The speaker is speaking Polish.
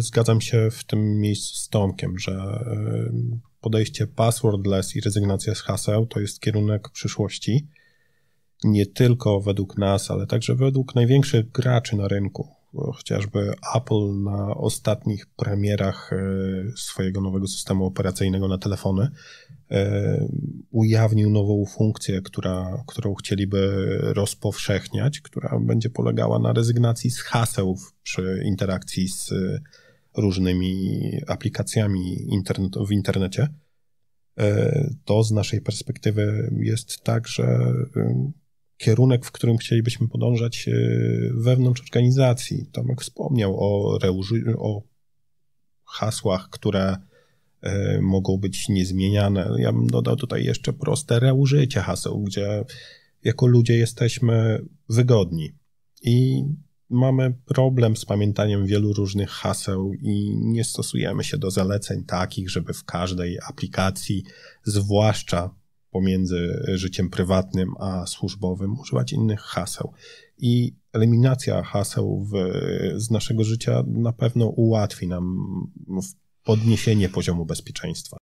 zgadzam się w tym miejscu z Tomkiem, że y, podejście passwordless i rezygnacja z haseł to jest kierunek przyszłości. Nie tylko według nas, ale także według największych graczy na rynku chociażby Apple na ostatnich premierach e, swojego nowego systemu operacyjnego na telefony e, ujawnił nową funkcję, która, którą chcieliby rozpowszechniać, która będzie polegała na rezygnacji z haseł przy interakcji z e, różnymi aplikacjami internet, w internecie. To z naszej perspektywy jest tak, że kierunek, w którym chcielibyśmy podążać e, wewnątrz organizacji. Tomek wspomniał o, reuży- o hasłach, które e, mogą być niezmieniane. Ja bym dodał tutaj jeszcze proste reużycie haseł, gdzie jako ludzie jesteśmy wygodni i mamy problem z pamiętaniem wielu różnych haseł i nie stosujemy się do zaleceń takich, żeby w każdej aplikacji, zwłaszcza pomiędzy życiem prywatnym a służbowym, używać innych haseł. I eliminacja haseł w, z naszego życia na pewno ułatwi nam podniesienie poziomu bezpieczeństwa.